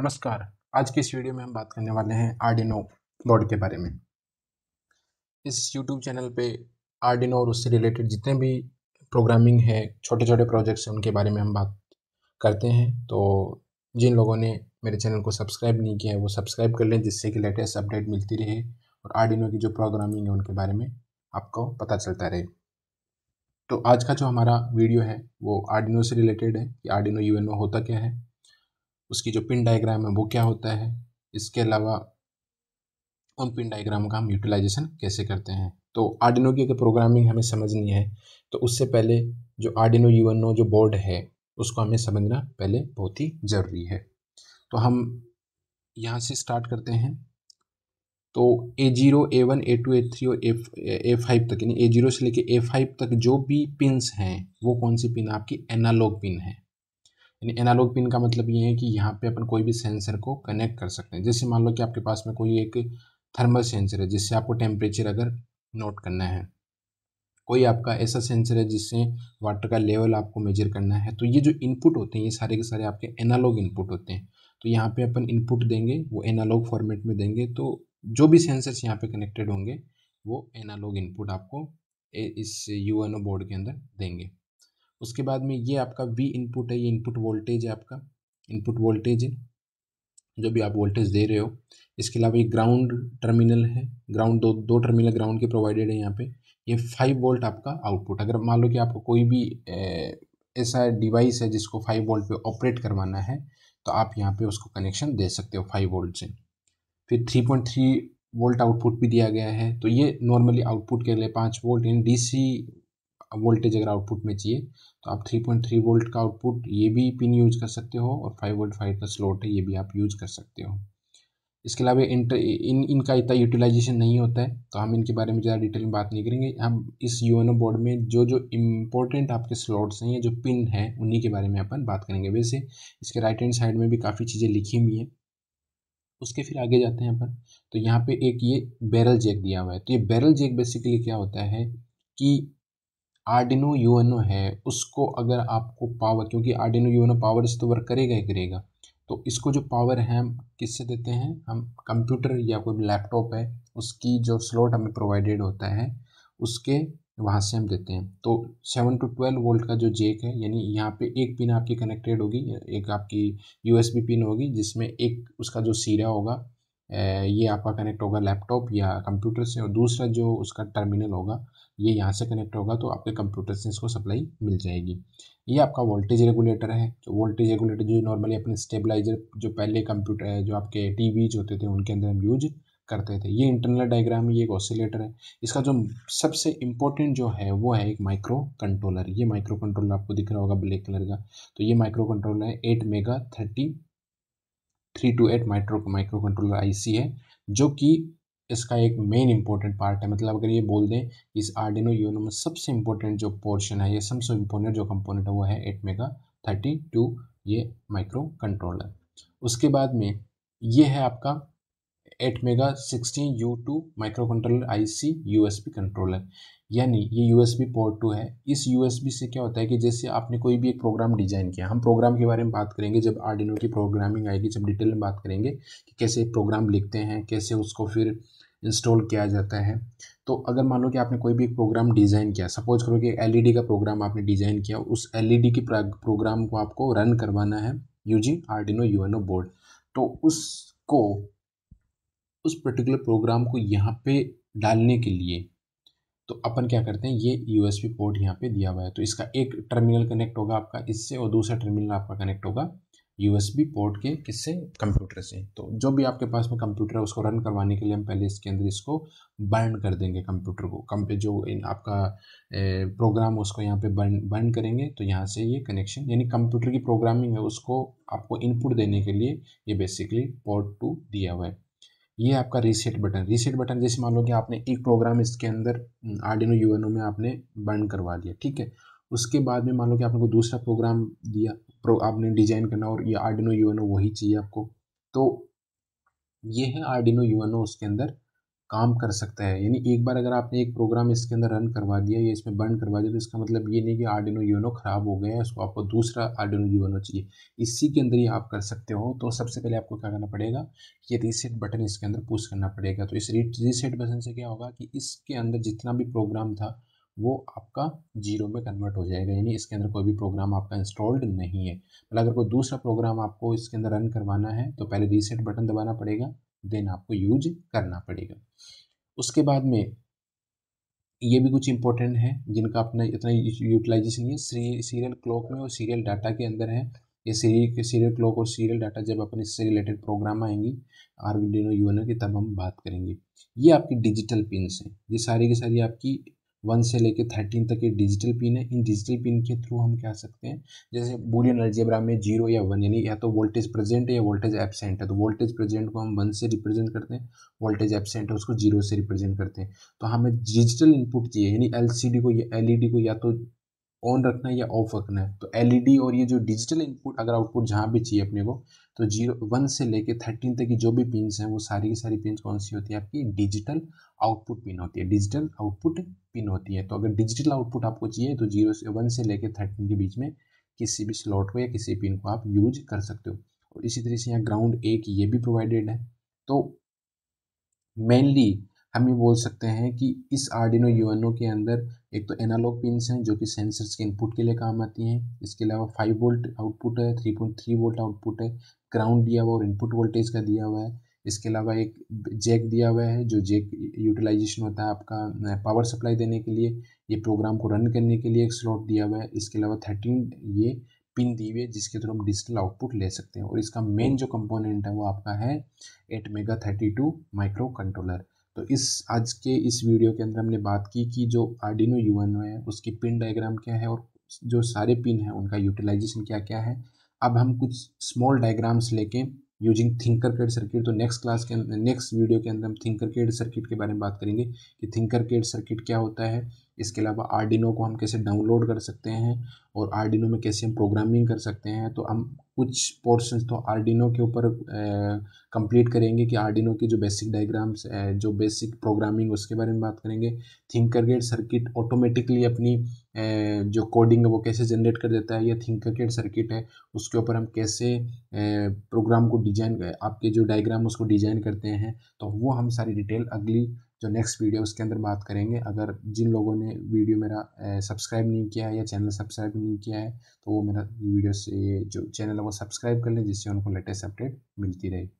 नमस्कार आज के इस वीडियो में हम बात करने वाले हैं आर्डिनो बोर्ड के बारे में इस यूट्यूब चैनल पे आर्डिनो और उससे रिलेटेड जितने भी प्रोग्रामिंग है छोटे छोटे प्रोजेक्ट्स हैं उनके बारे में हम बात करते हैं तो जिन लोगों ने मेरे चैनल को सब्सक्राइब नहीं किया है वो सब्सक्राइब कर लें जिससे कि लेटेस्ट अपडेट मिलती रहे और आर्डिनो की जो प्रोग्रामिंग है उनके बारे में आपको पता चलता रहे तो आज का जो हमारा वीडियो है वो आर्डिनो से रिलेटेड है कि आर्डिनो यू होता क्या है उसकी जो पिन डायग्राम है वो क्या होता है इसके अलावा उन पिन डायग्राम का हम यूटिलाइजेशन कैसे करते हैं तो आर्डिनो की अगर प्रोग्रामिंग हमें समझनी है तो उससे पहले जो आर्डिनो यू जो बोर्ड है उसको हमें समझना पहले बहुत ही ज़रूरी है तो हम यहाँ से स्टार्ट करते हैं तो A zero A one A two A three और ए फाइव तक यानी ए जीरो से लेके ए फाइव तक जो भी पिन हैं वो कौन सी पिन आपकी एनालॉग पिन है यानी एनालॉग पिन का मतलब ये है कि यहाँ पे अपन कोई भी सेंसर को कनेक्ट कर सकते हैं जैसे मान लो कि आपके पास में कोई एक थर्मल सेंसर है जिससे आपको टेम्परेचर अगर नोट करना है कोई आपका ऐसा सेंसर है जिससे वाटर का लेवल आपको मेजर करना है तो ये जो इनपुट होते हैं ये सारे के सारे आपके एनालॉग इनपुट होते हैं तो यहाँ पे अपन इनपुट देंगे वो एनालॉग फॉर्मेट में देंगे तो जो भी सेंसर्स यहाँ पे कनेक्टेड होंगे वो एनालॉग इनपुट आपको इस यू बोर्ड के अंदर देंगे उसके बाद में ये आपका वी इनपुट है ये इनपुट वोल्टेज है आपका इनपुट वोल्टेज है जो भी आप वोल्टेज दे रहे हो इसके अलावा ये ग्राउंड टर्मिनल है ग्राउंड दो दो टर्मिनल ग्राउंड के प्रोवाइडेड है यहाँ पे ये फाइव वोल्ट आपका आउटपुट अगर मान लो कि आपको कोई भी ऐसा डिवाइस है जिसको फाइव वोल्ट पे ऑपरेट करवाना है तो आप यहाँ पे उसको कनेक्शन दे सकते हो फाइव वोल्ट से फिर three point three volt output भी दिया गया है तो ये नॉर्मली आउटपुट के लिए पाँच वोल्ट इन डी वोल्टेज अगर आउटपुट में चाहिए तो आप 3.3 वोल्ट का आउटपुट ये भी पिन यूज कर सकते हो और 5 वोल्ट फाइव का स्लॉट है ये भी आप यूज कर सकते हो इसके अलावा इंटर इन इनका इतना यूटिलाइजेशन नहीं होता है तो हम इनके बारे में ज़्यादा डिटेल में बात नहीं करेंगे हम इस यू बोर्ड में जो जो इम्पोर्टेंट आपके स्लॉट्स हैं या जो पिन हैं उन्हीं के बारे में अपन बात करेंगे वैसे इसके राइट हैंड साइड में भी काफ़ी चीज़ें लिखी हुई हैं उसके फिर आगे जाते हैं अपन तो यहाँ पर एक ये बैरल जैक दिया हुआ है तो ये बैरल जैक बेसिकली क्या होता है कि आर्डिनो यूएनओ है उसको अगर आपको पावर क्योंकि आर्डिनो यूएनओ पावर से तो वर्क करेगा ही करेगा तो इसको जो पावर है हम किससे देते हैं हम कंप्यूटर या कोई लैपटॉप है उसकी जो स्लॉट हमें प्रोवाइडेड होता है उसके वहाँ से हम देते हैं तो सेवन टू ट्वेल्व वोल्ट का जो जेक है यानी यहाँ पे एक पिन आपकी कनेक्टेड होगी एक आपकी यूएसबी पिन होगी जिसमें एक उसका जो सीरा होगा ये आपका कनेक्ट होगा लैपटॉप या कंप्यूटर से और दूसरा जो उसका टर्मिनल होगा ये यहाँ से कनेक्ट होगा तो आपके कंप्यूटर से इसको सप्लाई मिल जाएगी ये आपका वोल्टेज रेगुलेटर है तो जो वोल्टेज रेगुलेटर जो नॉर्मली अपने स्टेबलाइजर जो पहले कंप्यूटर जो आपके टी होते थे उनके अंदर हम यूज करते थे ये इंटरनल डायग्राम ये एक ऑसिलेटर है इसका जो सबसे इम्पोर्टेंट जो है वो है एक माइक्रो कंट्रोलर ये माइक्रो कंट्रोलर आपको दिख रहा होगा ब्लैक कलर का तो ये माइक्रो कंट्रोलर है ATmega thirty three two eight micro microcontroller आई है जो कि इसका एक मेन इंपॉर्टेंट पार्ट है मतलब अगर ये बोल दें इस आर्डिनो यूनो में सबसे इम्पोर्टेंट जो पोर्शन है ये सबसे इम्पोर्टेंट जो कंपोनेंट है वो है एट मेगा थर्टी टू ये माइक्रो कंट्रोलर उसके बाद में ये है आपका ATmega sixteen U two microcontroller I C U S B controller यानी ये U S B port two है इस यू एस बी से क्या होता है कि जैसे आपने कोई भी एक प्रोग्राम डिजाइन किया हम प्रोग्राम के बारे में बात करेंगे जब आर्डिनो की प्रोग्रामिंग आएगी जब डिटेल में बात करेंगे कि कैसे प्रोग्राम लिखते हैं कैसे उसको फिर इंस्टॉल किया जाता है तो अगर मान लो कि आपने कोई भी एक प्रोग्राम डिज़ाइन किया सपोज करो कि डी e का प्रोग्राम आपने डिज़ाइन किया उस एल डी के प्रोग्राम को आपको रन करवाना है यूजिंग आर्डिनो ओ बोर्ड तो उसको उस पर्टिकुलर प्रोग्राम को यहाँ पे डालने के लिए तो अपन क्या करते हैं ये यू पोर्ट यहाँ पे दिया हुआ है तो इसका एक टर्मिनल कनेक्ट होगा आपका इससे और दूसरा टर्मिनल आपका कनेक्ट होगा यू पोर्ट के किससे कंप्यूटर से तो जो भी आपके पास में कंप्यूटर है उसको रन करवाने के लिए हम पहले इसके अंदर इसको बर्न कर देंगे कंप्यूटर को कम जो इन आपका ए, प्रोग्राम उसको यहाँ पे बर्न बर्न करेंगे तो यहाँ से ये कनेक्शन यानी कंप्यूटर की प्रोग्रामिंग है उसको आपको इनपुट देने के लिए ये बेसिकली पोर्ट टू दिया हुआ है ये आपका रीसेट बटन रीसेट बटन जैसे मान लो कि आपने एक प्रोग्राम इसके अंदर आर्डिनो हम्म, यूएनओ में आपने बर्न करवा दिया ठीक है उसके बाद में मान लो कि आपने को दूसरा प्रोग्राम दिया प्रो, आपने डिजाइन करना और ये आर्डिनो यूएनओ वही चाहिए आपको तो ये है आर्डिनो यूएनओ उसके अंदर काम कर सकता है यानी एक बार अगर आपने एक प्रोग्राम इसके अंदर रन करवा दिया या इसमें बर्न करवा दिया तो इसका मतलब ये नहीं कि आर्डिनो यूनो ख़राब हो गया है उसको आपको दूसरा आर्डिनो यूनो चाहिए इसी के अंदर ही आप कर सकते हो तो सबसे पहले आपको क्या करना पड़ेगा ये रीसेट बटन इसके अंदर पुश करना पड़ेगा तो इस रीसेट बटन से क्या होगा कि इसके अंदर जितना भी प्रोग्राम था वो आपका जीरो में कन्वर्ट हो जाएगा यानी इसके अंदर कोई भी प्रोग्राम आपका इंस्टॉल्ड नहीं है मतलब अगर कोई दूसरा प्रोग्राम आपको इसके अंदर रन करवाना है तो पहले रीसेट बटन दबाना पड़ेगा देन आपको यूज करना पड़ेगा उसके बाद में ये भी कुछ इंपॉर्टेंट है जिनका अपना इतना यूटिलाइजेशन नहीं है सीरियल क्लॉक में और सीरियल डाटा के अंदर है ये सीरियल सीरियल क्लॉक और सीरियल डाटा जब अपने इससे रिलेटेड प्रोग्राम आएंगी आर विडिनो यूनो की तब हम बात करेंगे ये आपकी डिजिटल पिन हैं ये सारी की सारी आपकी वन से लेके थर्टीन तक ये डिजिटल पिन है इन डिजिटल पिन के थ्रू हम कह सकते हैं जैसे बूलियन अलजेब्रा में जीरो या वन यानी या तो वोल्टेज प्रेजेंट है या वोल्टेज एबसेंट है तो वोल्टेज प्रेजेंट को हम वन से रिप्रेजेंट करते हैं वोल्टेज एबसेंट है उसको जीरो से रिप्रेजेंट करते हैं तो हमें डिजिटल इनपुट चाहिए यानी एल को या एल e को या तो ऑन रखना है या ऑफ रखना है तो एलईडी e और ये जो डिजिटल इनपुट अगर आउटपुट जहाँ भी चाहिए अपने को तो जीरो वन से लेके थर्टीन तक की जो भी पिन हैं वो सारी की सारी पिन कौन सी होती है आपकी डिजिटल आउटपुट पिन होती है डिजिटल आउटपुट पिन होती है तो अगर डिजिटल आउटपुट आपको चाहिए तो जीरो से वन से लेके थर्टीन के बीच में किसी भी स्लॉट को या किसी पिन को आप यूज कर सकते हो और इसी तरह से यहाँ ग्राउंड ए की ये भी प्रोवाइडेड है तो मेनली हम ये बोल सकते हैं कि इस आर्डिनो यू के अंदर एक तो एनालॉग पिन्स हैं जो कि सेंसर्स के इनपुट के लिए काम आती हैं इसके अलावा फाइव वोल्ट आउटपुट है three point three volt output है ग्राउंड दिया हुआ और इनपुट वोल्टेज का दिया हुआ है इसके अलावा एक जैक दिया हुआ है जो जैक यूटिलाइजेशन होता है आपका पावर सप्लाई देने के लिए ये प्रोग्राम को रन करने के लिए एक स्लॉट दिया हुआ है इसके अलावा थर्टीन ये पिन दी हुई है जिसके थ्रू हम डिजिटल आउटपुट ले सकते हैं और इसका मेन जो कंपोनेंट है वो आपका है ATmega thirty two microcontroller तो इस आज के इस वीडियो के अंदर हमने बात की कि जो आर्डिनो यू है उसकी पिन डायग्राम क्या है और जो सारे पिन हैं उनका यूटिलाइजेशन क्या क्या है अब हम कुछ स्मॉल डायग्राम्स लेके यूजिंग थिंकर केड सर्किट तो नेक्स्ट क्लास के नेक्स्ट वीडियो के अंदर हम थिंकर केड सर्किट के बारे में बात करेंगे कि थिंकर केड सर्किट क्या होता है इसके अलावा आर्डिनो को हम कैसे डाउनलोड कर सकते हैं और आर्डिनो में कैसे हम प्रोग्रामिंग कर सकते हैं तो हम कुछ पोर्शंस तो आर्डिनो के ऊपर कंप्लीट करेंगे कि आर्डिनो की जो बेसिक डायग्राम्स जो बेसिक प्रोग्रामिंग उसके बारे में बात करेंगे थिंकर गेट सर्किट ऑटोमेटिकली अपनी ए, जो कोडिंग है वो कैसे जनरेट कर देता है या थिंकर गेट सर्किट है उसके ऊपर हम कैसे ए, प्रोग्राम को डिजाइन आपके जो डायग्राम उसको डिजाइन करते हैं तो वो हम सारी डिटेल अगली जो नेक्स्ट वीडियो उसके अंदर बात करेंगे अगर जिन लोगों ने वीडियो मेरा सब्सक्राइब नहीं किया है या चैनल सब्सक्राइब नहीं किया है तो वो मेरा वीडियो से जो चैनल है वो सब्सक्राइब कर लें जिससे उनको लेटेस्ट अपडेट मिलती रहे